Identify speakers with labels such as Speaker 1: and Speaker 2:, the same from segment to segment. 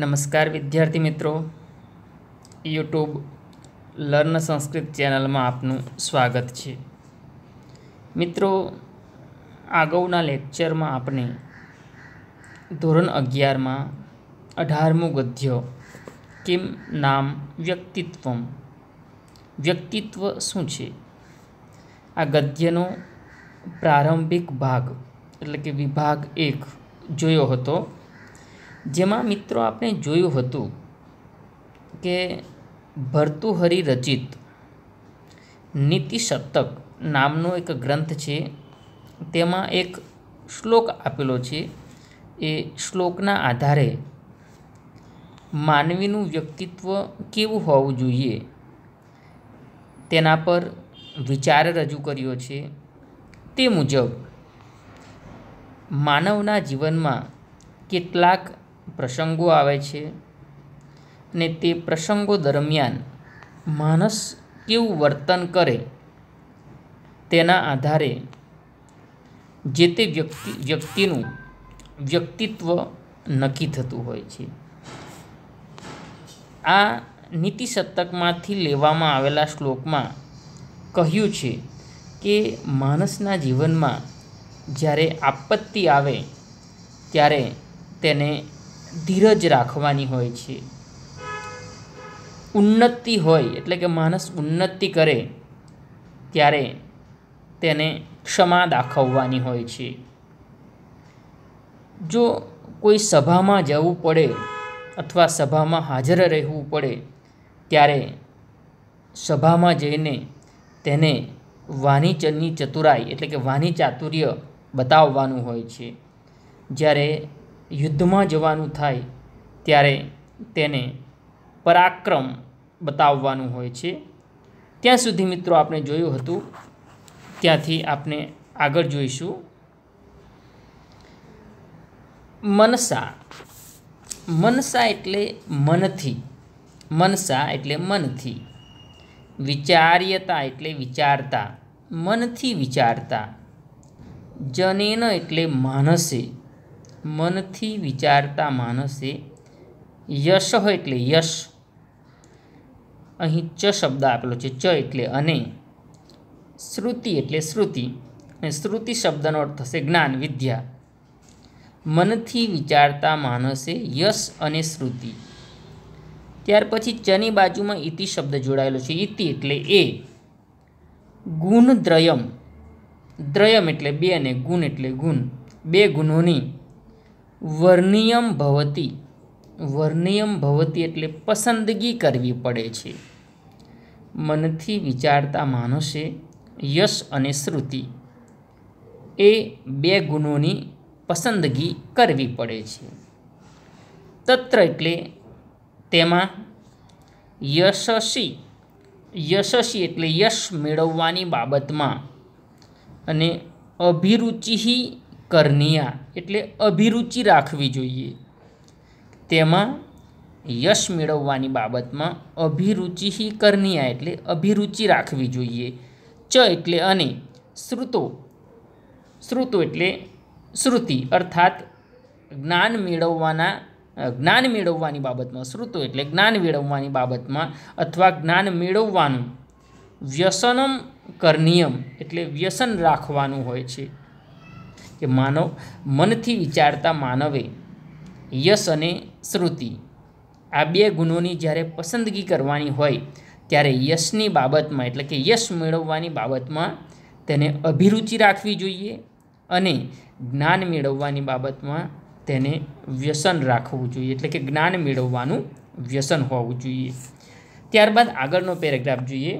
Speaker 1: નમસ્કાર વિદ્યાર્થી મિત્રો યુટ્યુબ લર્ન સંસ્કૃત ચેનલમાં આપનું સ્વાગત છે મિત્રો અગાઉના લેક્ચરમાં આપણે ધોરણ અગિયારમાં અઢારમું ગદ્ય કેમ નામ વ્યક્તિત્વમ વ્યક્તિત્વ શું છે આ ગદ્યનો પ્રારંભિક ભાગ એટલે કે વિભાગ એક જોયો હતો જેમાં મિત્રો આપણે જોયું હતું કે ભર્તુહરિ રચિત નીતિશતક નામનો એક ગ્રંથ છે તેમાં એક શ્લોક આપેલો છે એ શ્લોકના આધારે માનવીનું વ્યક્તિત્વ કેવું હોવું જોઈએ તેના પર વિચાર રજૂ કર્યો છે તે મુજબ માનવના જીવનમાં કેટલાક પ્રસંગો આવે છે અને તે પ્રસંગો દરમિયાન માણસ કેવું વર્તન કરે તેના આધારે જે તે વ્યક્તિ વ્યક્તિનું વ્યક્તિત્વ નક્કી થતું હોય છે આ નીતિશતકમાંથી લેવામાં આવેલા શ્લોકમાં કહ્યું છે કે માણસના જીવનમાં જ્યારે આપત્તિ આવે ત્યારે તેને ધીરજ રાખવાની હોય છે ઉન્નતિ હોય એટલે કે માણસ ઉન્નતિ કરે ત્યારે તેને ક્ષમા દાખવવાની હોય છે જો કોઈ સભામાં જવું પડે અથવા સભામાં હાજર રહેવું પડે ત્યારે સભામાં જઈને તેને વાણીચની ચતુરાઈ એટલે કે વાની ચાતુર્ય બતાવવાનું હોય છે જ્યારે યુદ્ધમાં જવાનું થાય ત્યારે તેને પરાક્રમ બતાવવાનું હોય છે ત્યાં સુધી મિત્રો આપણે જોયું હતું ત્યાંથી આપણે આગળ જોઈશું મનસા મનસા એટલે મનથી મનસા એટલે મનથી વિચાર્યતા એટલે વિચારતા મનથી વિચારતા જનેન એટલે માનસે મનથી વિચારતા માણસે યશ હોય એટલે યશ અહીં ચ શબ્દ આપેલો છે ચ એટલે અને શ્રુતિ એટલે શ્રુતિ અને શ્રુતિ શબ્દનો અર્થ થશે જ્ઞાન વિદ્યા મનથી વિચારતા માણસે યશ અને શ્રુતિ ત્યાર પછી ચની બાજુમાં ઈતિ શબ્દ જોડાયેલો છે ઈતિ એટલે એ ગુણદ્રયમ દ્રયમ એટલે બે અને ગુણ એટલે ગુણ બે ગુણોની વર્નિયમ ભવતી વર્નિયમ ભવતી એટલે પસંદગી કરવી પડે છે મનથી વિચારતા માણસે યશ અને શ્રુતિ એ બે ગુણોની પસંદગી કરવી પડે છે તત્ર એટલે તેમાં યશસ્વી યશસ્વી એટલે યશ મેળવવાની બાબતમાં અને અભિરુચિ કર્નિયા એટલે અભિરુચિ રાખવી જોઈએ તેમાં યશ મેળવવાની બાબતમાં અભિરુચિ હિ કર્નિયા એટલે અભિરુચિ રાખવી જોઈએ ચ એટલે અને શ્રુતો શ્રુતો એટલે શ્રુતિ અર્થાત જ્ઞાન મેળવવાના જ્ઞાન મેળવવાની બાબતમાં શ્રુતો એટલે જ્ઞાન મેળવવાની બાબતમાં અથવા જ્ઞાન મેળવવાનું વ્યસનમ કરનિયમ એટલે વ્યસન રાખવાનું હોય છે કે માનવ મનથી વિચારતા માનવે યશ અને શ્રુતિ આ બે ગુણોની જ્યારે પસંદગી કરવાની હોય ત્યારે યશની બાબતમાં એટલે કે યશ મેળવવાની બાબતમાં તેને અભિરુચિ રાખવી જોઈએ અને જ્ઞાન મેળવવાની બાબતમાં તેને વ્યસન રાખવું જોઈએ એટલે કે જ્ઞાન મેળવવાનું વ્યસન હોવું જોઈએ ત્યારબાદ આગળનો પેરેગ્રાફ જોઈએ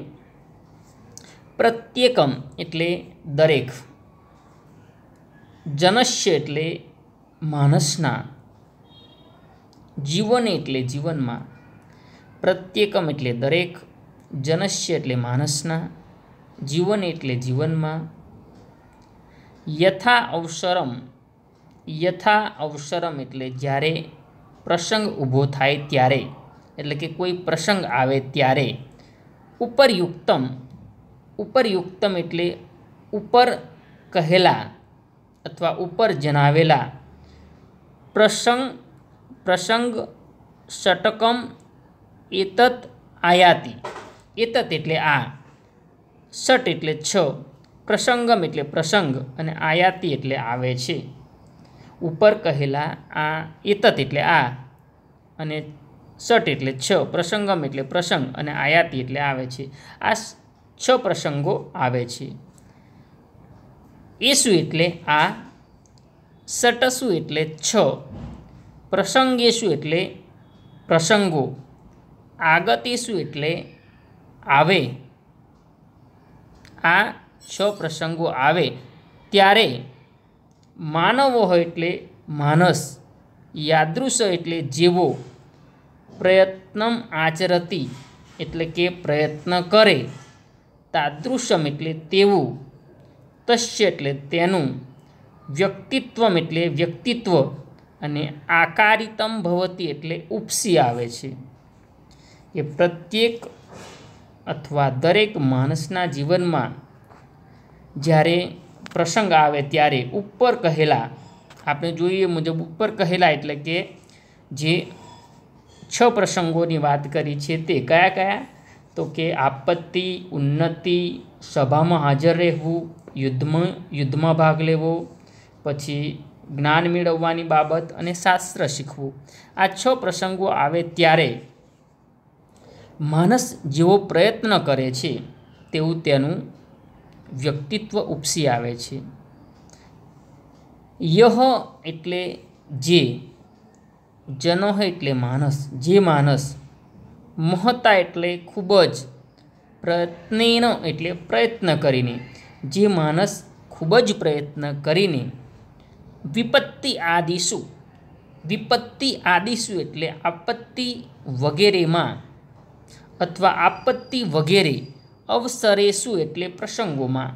Speaker 1: પ્રત્યેકમ એટલે દરેક જનશ્ય એટલે માણસના જીવન એટલે જીવનમાં પ્રત્યેકમ એટલે દરેક જનશ્ય એટલે માણસના જીવન એટલે જીવનમાં યથા અવસરમ યથા અવસરમ એટલે જ્યારે પ્રસંગ ઊભો થાય ત્યારે એટલે કે કોઈ પ્રસંગ આવે ત્યારે ઉપરયુક્તમ ઉપરયુક્તમ એટલે ઉપર કહેલા અથવા ઉપર જણાવેલા પ્રસંગ પ્રસંગ ષટકમ એતત આયાતિ એતત એટલે આ સટ એટલે છ પ્રસંગમ એટલે પ્રસંગ અને આયાતિ એટલે આવે છે ઉપર કહેલા આ એતત એટલે આ અને ષટ એટલે છ પ્રસંગમ એટલે પ્રસંગ અને આયાતિ એટલે આવે છે આ છ પ્રસંગો આવે છે એસુ એટલે આ સટસુ એટલે છ પ્રસંગેશુ એટલે પ્રસંગો આગતેશુ એટલે આવે આ છ પ્રસંગો આવે ત્યારે માનવો હોય એટલે માનસ યાદૃશ એટલે જેવો પ્રયત્નમ આચરતી એટલે કે પ્રયત્ન કરે તાદૃશમ એટલે તેવું તસ્ય એટલે તેનું વ્યક્તિત્વમ એટલે વ્યક્તિત્વ અને આકારિતમ ભવતી એટલે ઉપસી આવે છે એ પ્રત્યેક અથવા દરેક માણસના જીવનમાં જ્યારે પ્રસંગ આવે ત્યારે ઉપર કહેલા આપણે જોઈએ મુજબ ઉપર કહેલા એટલે કે જે છ પ્રસંગોની વાત કરી છે તે કયા કયા તો કે આપત્તિ ઉન્નતિ સભામાં હાજર રહેવું યુદ્ધમાં યુદ્ધમાં ભાગ લેવો પછી જ્ઞાન મેળવવાની બાબત અને શાસ્ત્ર શીખવું આ છ પ્રસંગો આવે ત્યારે માણસ જેવો પ્રયત્ન કરે છે તેવું તેનું વ્યક્તિત્વ ઉપસી આવે છે યહ એટલે જે જનોહ એટલે માણસ જે માણસ મહતા એટલે ખૂબ જ પ્રયત્નેન એટલે પ્રયત્ન કરીને જે માણસ ખૂબ જ પ્રયત્ન કરીને વિપત્તિ આદિશુ વિપત્તિ આદિશુ એટલે આપત્તિ વગેરેમાં અથવા આપત્તિ વગેરે અવસરે શું એટલે પ્રસંગોમાં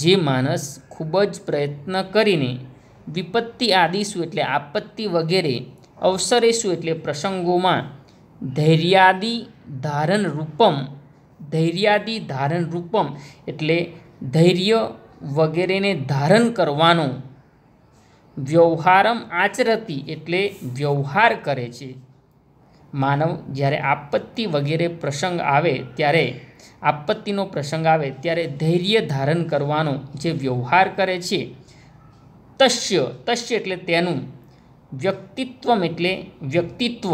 Speaker 1: જે માણસ ખૂબ જ પ્રયત્ન કરીને વિપત્તિ આદિશુ એટલે આપત્તિ વગેરે અવસરે શું એટલે પ્રસંગોમાં ધૈર્યાદિ ધારણ રૂપમ ધૈર્યાદિ ધારણ રૂપમ એટલે ધૈર્ય વગેરેને ધારણ કરવાનો વ્યવહારમ આચરતી એટલે વ્યવહાર કરે છે માનવ જ્યારે આપત્તિ વગેરે પ્રસંગ આવે ત્યારે આપત્તિનો પ્રસંગ આવે ત્યારે ધૈર્ય ધારણ કરવાનો જે વ્યવહાર કરે છે તસ્ય તસ્ય એટલે તેનું વ્યક્તિત્વમ એટલે વ્યક્તિત્વ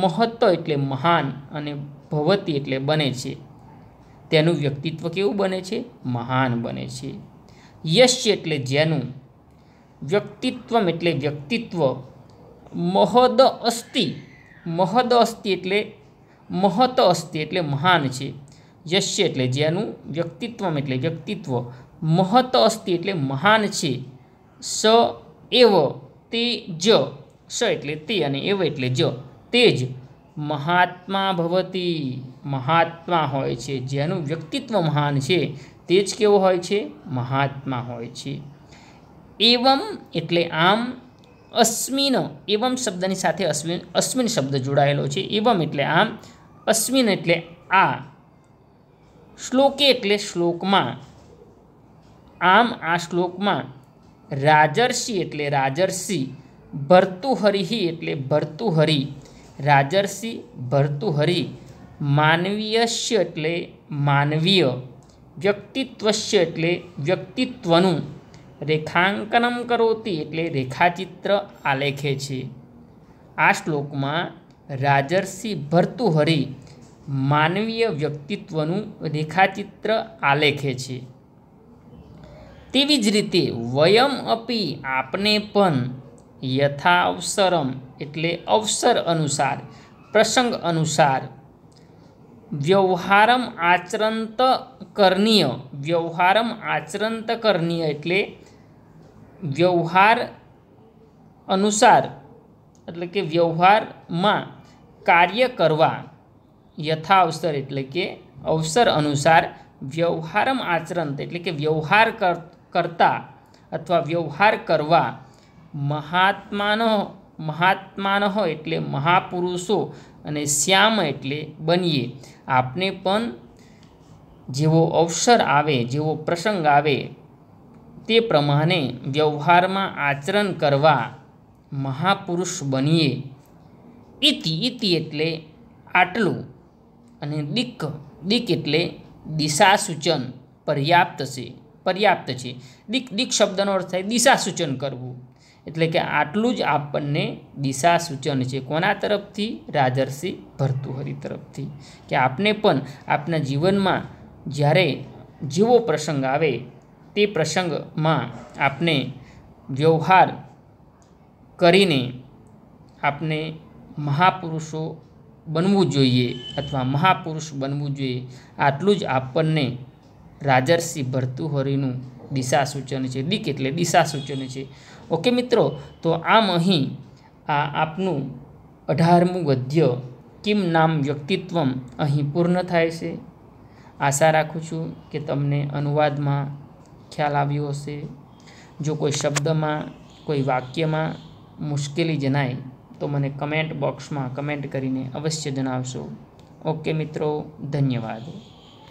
Speaker 1: મહત્વ એટલે મહાન અને ભવતી એટલે બને છે તેનું વ્યક્તિત્વ કેવું બને છે મહાન બને છે યશ એટલે જેનું વ્યક્તિત્વમ એટલે વ્યક્તિત્વ મહદ અસ્થિ મહદ અસ્થિ એટલે મહત અસ્થિ એટલે મહાન છે યશ્ય એટલે જેનું વ્યક્તિત્વમ એટલે વ્યક્તિત્વ મહત અસ્થિ એટલે મહાન છે સ એવ તે જ સ એટલે તે અને એવ એટલે જ તે જ મહાત્મા ભવતી મહાત્મા હોય છે જેનું વ્યક્તિત્વ મહાન છે તે જ કેવો હોય છે મહાત્મા હોય છે એવમ એટલે આમ અસ્મિન એવમ શબ્દની સાથે અશ્વિન અશ્વિન શબ્દ જોડાયેલો છે એવમ એટલે આમ અશ્વિન એટલે આ શ્લોકે એટલે શ્લોકમાં આમ આ શ્લોકમાં રાજર્ષિ એટલે રાજર્ષિ ભર્તુહરિ એટલે ભર્તુહરિ રાજર્ષિ ભર્તુહરિ માનવીયશ્ય એટલે માનવીય વ્યક્તિત્વશ્ય એટલે વ્યક્તિત્વનું રેખાંકનમ કરોતી એટલે રેખાચિત્ર આલેખે છે આ શ્લોકમાં રાજર્ષિ ભર્તુહરિ માનવીય વ્યક્તિત્વનું રેખાચિત્ર આલેખે છે તેવી જ રીતે વયમ અપી આપણે પણ યથા અવસરમ એટલે અવસર અનુસાર પ્રસંગ અનુસાર વ્યવહારમ આચરંત કરણીય વ્યવહારમ આચરંત કરણીય એટલે વ્યવહાર અનુસાર એટલે કે વ્યવહારમાં કાર્ય કરવા યથા અવસર એટલે કે અવસર અનુસાર વ્યવહારમ આચરંત એટલે કે વ્યવહાર કર કરતા અથવા વ્યવહાર કરવા મહાત્માનો મહાત્માન એટલે મહાપુરુષો અને શ્યામ એટલે બનીએ આપને પણ જેવો અવસર આવે જેવો પ્રસંગ આવે તે પ્રમાણે વ્યવહારમાં આચરણ કરવા મહાપુરુષ બનીએ ઇતિ ઇતિ એટલે આટલું અને દિક દિક એટલે દિશા સૂચન પર્યાપ્ત છે પર્યાપ્ત છે દિક દિક શબ્દનો અર્થ થાય દિશા સૂચન કરવું એટલે કે આટલું જ આપણને દિશા સૂચન છે કોના તરફથી રાજર્ષિ ભરતુહરી તરફથી કે આપને પણ આપના જીવનમાં જ્યારે જેવો પ્રસંગ આવે તે પ્રસંગમાં આપને વ્યવહાર કરીને આપને મહાપુરુષો બનવું જોઈએ અથવા મહાપુરુષ બનવું જોઈએ આટલું જ આપણને રાજર્ષિ ભરતુહરીનું દિશા સૂચન છે દીક એટલે દિશા સૂચન છે ઓકે મિત્રો તો આમ અહીં આ આપનું અઢારમું ગદ્ય કિમ નામ વ્યક્તિત્વમ અહીં પૂર્ણ થાય છે આશા રાખું છું કે તમને અનુવાદમાં ખ્યાલ આવ્યો હશે જો કોઈ શબ્દમાં કોઈ વાક્યમાં મુશ્કેલી જણાય તો મને કમેન્ટ બોક્સમાં કમેન્ટ કરીને અવશ્ય જણાવશો ઓકે મિત્રો ધન્યવાદ